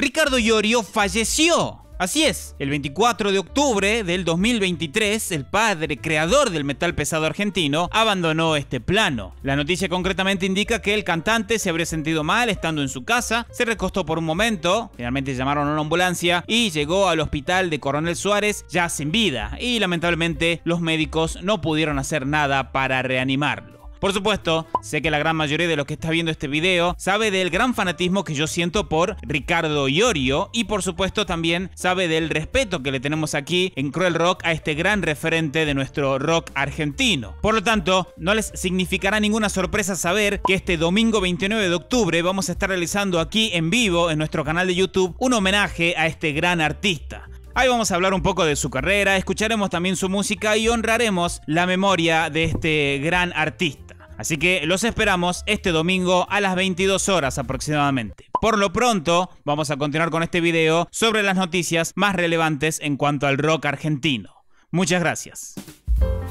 Ricardo Llorio falleció. Así es, el 24 de octubre del 2023, el padre creador del metal pesado argentino abandonó este plano. La noticia concretamente indica que el cantante se habría sentido mal estando en su casa, se recostó por un momento, finalmente llamaron a una ambulancia y llegó al hospital de Coronel Suárez ya sin vida y lamentablemente los médicos no pudieron hacer nada para reanimarlo. Por supuesto, sé que la gran mayoría de los que está viendo este video sabe del gran fanatismo que yo siento por Ricardo Iorio y por supuesto también sabe del respeto que le tenemos aquí en Cruel Rock a este gran referente de nuestro rock argentino. Por lo tanto, no les significará ninguna sorpresa saber que este domingo 29 de octubre vamos a estar realizando aquí en vivo en nuestro canal de YouTube un homenaje a este gran artista. Ahí vamos a hablar un poco de su carrera, escucharemos también su música y honraremos la memoria de este gran artista. Así que los esperamos este domingo a las 22 horas aproximadamente. Por lo pronto, vamos a continuar con este video sobre las noticias más relevantes en cuanto al rock argentino. Muchas gracias.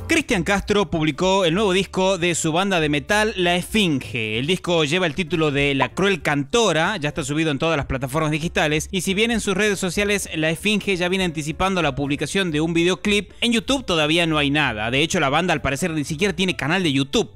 Cristian Castro publicó el nuevo disco de su banda de metal La Esfinge. El disco lleva el título de La Cruel Cantora, ya está subido en todas las plataformas digitales y si bien en sus redes sociales La Esfinge ya viene anticipando la publicación de un videoclip, en YouTube todavía no hay nada. De hecho la banda al parecer ni siquiera tiene canal de YouTube.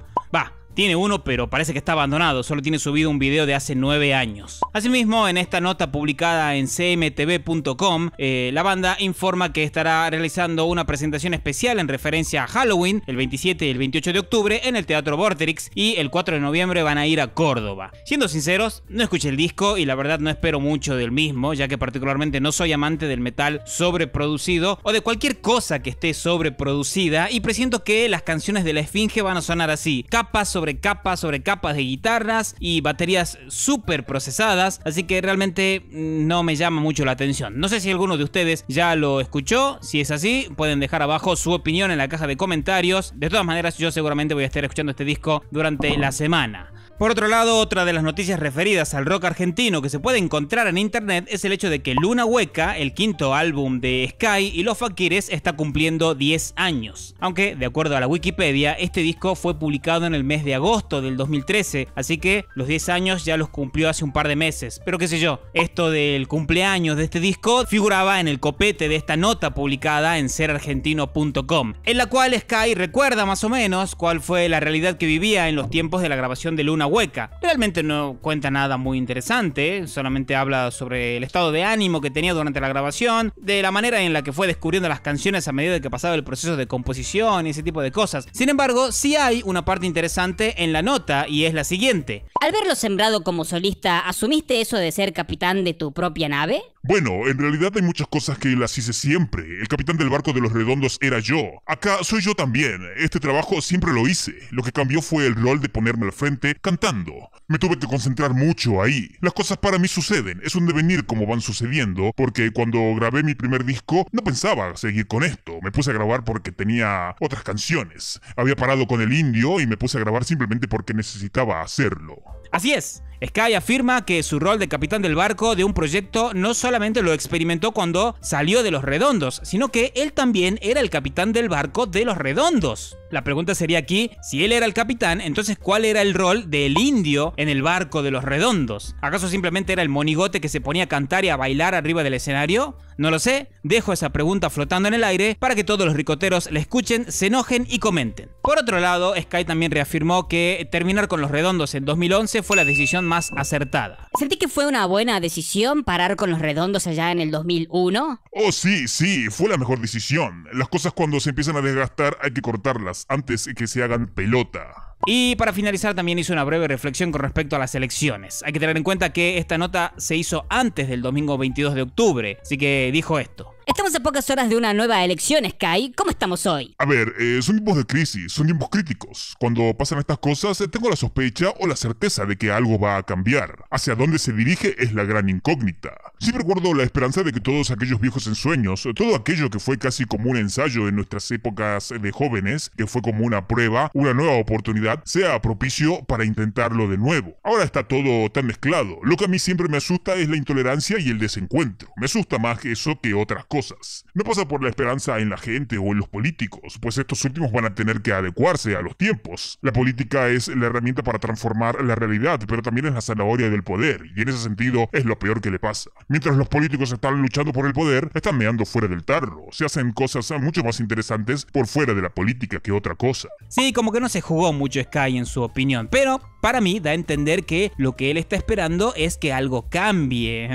Tiene uno, pero parece que está abandonado, solo tiene subido un video de hace 9 años. Asimismo, en esta nota publicada en cmtv.com, eh, la banda informa que estará realizando una presentación especial en referencia a Halloween el 27 y el 28 de octubre en el Teatro Vorterix y el 4 de noviembre van a ir a Córdoba. Siendo sinceros, no escuché el disco y la verdad no espero mucho del mismo, ya que particularmente no soy amante del metal sobreproducido o de cualquier cosa que esté sobreproducida y presiento que las canciones de la Esfinge van a sonar así, capas sobre capas, sobre capas de guitarras y baterías súper procesadas, así que realmente no me llama mucho la atención. No sé si alguno de ustedes ya lo escuchó, si es así, pueden dejar abajo su opinión en la caja de comentarios. De todas maneras, yo seguramente voy a estar escuchando este disco durante la semana. Por otro lado, otra de las noticias referidas al rock argentino que se puede encontrar en internet es el hecho de que Luna Hueca, el quinto álbum de Sky y Los Fakires, está cumpliendo 10 años. Aunque, de acuerdo a la Wikipedia, este disco fue publicado en el mes de agosto del 2013, así que los 10 años ya los cumplió hace un par de meses. Pero qué sé yo, esto del cumpleaños de este disco figuraba en el copete de esta nota publicada en serargentino.com, en la cual Sky recuerda más o menos cuál fue la realidad que vivía en los tiempos de la grabación de Luna hueca. Realmente no cuenta nada muy interesante, solamente habla sobre el estado de ánimo que tenía durante la grabación, de la manera en la que fue descubriendo las canciones a medida que pasaba el proceso de composición y ese tipo de cosas. Sin embargo, sí hay una parte interesante en la nota y es la siguiente. Al verlo sembrado como solista, ¿asumiste eso de ser capitán de tu propia nave? Bueno, en realidad hay muchas cosas que las hice siempre. El capitán del barco de los redondos era yo. Acá soy yo también. Este trabajo siempre lo hice. Lo que cambió fue el rol de ponerme al frente cantando. Me tuve que concentrar mucho ahí. Las cosas para mí suceden. Es un devenir como van sucediendo. Porque cuando grabé mi primer disco no pensaba seguir con esto. Me puse a grabar porque tenía otras canciones. Había parado con el indio y me puse a grabar simplemente porque necesitaba hacerlo. Así es. Sky afirma que su rol de capitán del barco de un proyecto no solamente lo experimentó cuando salió de Los Redondos, sino que él también era el capitán del barco de Los Redondos. La pregunta sería aquí, si él era el capitán, entonces ¿cuál era el rol del indio en el barco de los redondos? ¿Acaso simplemente era el monigote que se ponía a cantar y a bailar arriba del escenario? No lo sé, dejo esa pregunta flotando en el aire para que todos los ricoteros la escuchen, se enojen y comenten. Por otro lado, Sky también reafirmó que terminar con los redondos en 2011 fue la decisión más acertada. ¿Sentí que fue una buena decisión parar con los redondos allá en el 2001? Oh sí, sí, fue la mejor decisión. Las cosas cuando se empiezan a desgastar hay que cortarlas antes que se hagan pelota. Y para finalizar también hizo una breve reflexión con respecto a las elecciones. Hay que tener en cuenta que esta nota se hizo antes del domingo 22 de octubre, así que dijo esto. Estamos a pocas horas de una nueva elección, Sky. ¿Cómo estamos hoy? A ver, eh, son tiempos de crisis, son tiempos críticos. Cuando pasan estas cosas, eh, tengo la sospecha o la certeza de que algo va a cambiar. Hacia dónde se dirige es la gran incógnita. Siempre guardo la esperanza de que todos aquellos viejos ensueños, eh, todo aquello que fue casi como un ensayo en nuestras épocas de jóvenes, que fue como una prueba, una nueva oportunidad, sea propicio para intentarlo de nuevo. Ahora está todo tan mezclado. Lo que a mí siempre me asusta es la intolerancia y el desencuentro. Me asusta más eso que otras cosas cosas. No pasa por la esperanza en la gente o en los políticos, pues estos últimos van a tener que adecuarse a los tiempos. La política es la herramienta para transformar la realidad, pero también es la zanahoria del poder, y en ese sentido es lo peor que le pasa. Mientras los políticos están luchando por el poder, están meando fuera del tarro, se hacen cosas mucho más interesantes por fuera de la política que otra cosa. Sí, como que no se jugó mucho Sky en su opinión, pero para mí da a entender que lo que él está esperando es que algo cambie,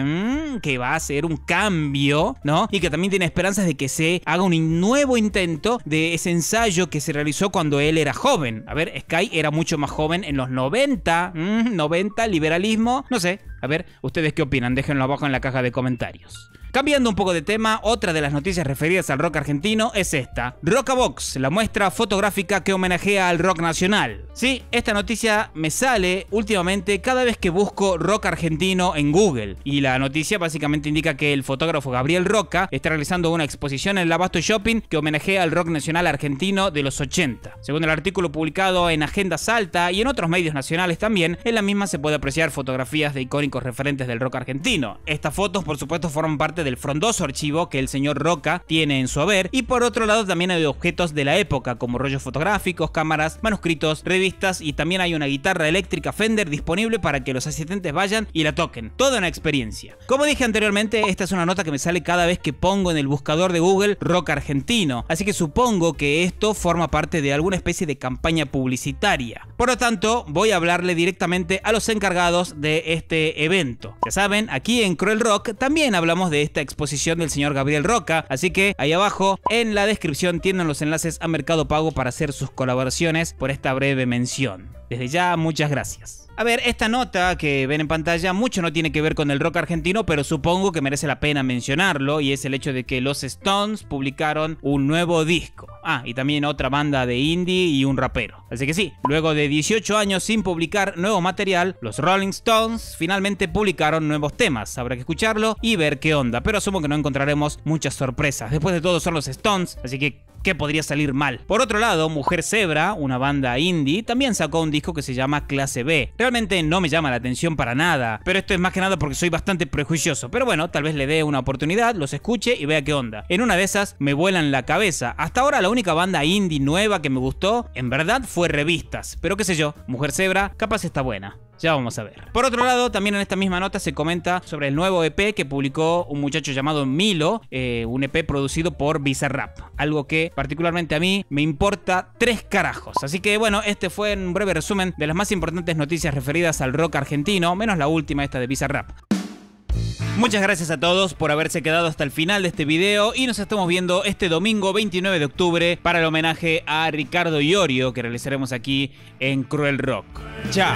que va a ser un cambio, ¿no? Y que también tiene esperanzas de que se haga un nuevo intento de ese ensayo que se realizó cuando él era joven. A ver, Sky era mucho más joven en los 90, 90, liberalismo, no sé. A ver, ¿ustedes qué opinan? Déjenlo abajo en la caja de comentarios. Cambiando un poco de tema, otra de las noticias referidas al rock argentino es esta. Rockabox, la muestra fotográfica que homenajea al rock nacional. Sí, esta noticia me sale últimamente cada vez que busco rock argentino en Google. Y la noticia básicamente indica que el fotógrafo Gabriel Roca está realizando una exposición en el Shopping que homenajea al rock nacional argentino de los 80. Según el artículo publicado en Agenda Salta y en otros medios nacionales también, en la misma se puede apreciar fotografías de icónicos referentes del rock argentino. Estas fotos por supuesto forman parte del frondoso archivo que el señor Roca tiene en su haber y por otro lado también hay objetos de la época como rollos fotográficos, cámaras, manuscritos, revistas y también hay una guitarra eléctrica Fender disponible para que los asistentes vayan y la toquen. Toda una experiencia. Como dije anteriormente, esta es una nota que me sale cada vez que pongo en el buscador de Google rock argentino, así que supongo que esto forma parte de alguna especie de campaña publicitaria. Por lo tanto, voy a hablarle directamente a los encargados de este evento. Ya saben, aquí en Cruel Rock también hablamos de esta exposición del señor Gabriel Roca. Así que ahí abajo en la descripción tienen los enlaces a Mercado Pago para hacer sus colaboraciones por esta breve mención. Desde ya, muchas gracias. A ver, esta nota que ven en pantalla mucho no tiene que ver con el rock argentino, pero supongo que merece la pena mencionarlo, y es el hecho de que los Stones publicaron un nuevo disco. Ah, y también otra banda de indie y un rapero. Así que sí, luego de 18 años sin publicar nuevo material, los Rolling Stones finalmente publicaron nuevos temas. Habrá que escucharlo y ver qué onda, pero asumo que no encontraremos muchas sorpresas. Después de todo son los Stones, así que podría salir mal? Por otro lado, Mujer Zebra, una banda indie, también sacó un disco que se llama Clase B. Realmente no me llama la atención para nada, pero esto es más que nada porque soy bastante prejuicioso. Pero bueno, tal vez le dé una oportunidad, los escuche y vea qué onda. En una de esas me vuelan la cabeza. Hasta ahora la única banda indie nueva que me gustó, en verdad, fue Revistas. Pero qué sé yo, Mujer Zebra capaz está buena. Ya vamos a ver. Por otro lado, también en esta misma nota se comenta sobre el nuevo EP que publicó un muchacho llamado Milo, eh, un EP producido por Bizarrap, algo que particularmente a mí me importa tres carajos. Así que bueno, este fue un breve resumen de las más importantes noticias referidas al rock argentino, menos la última esta de Bizarrap. Muchas gracias a todos por haberse quedado hasta el final de este video y nos estamos viendo este domingo 29 de octubre para el homenaje a Ricardo Iorio que realizaremos aquí en Cruel Rock. Chao.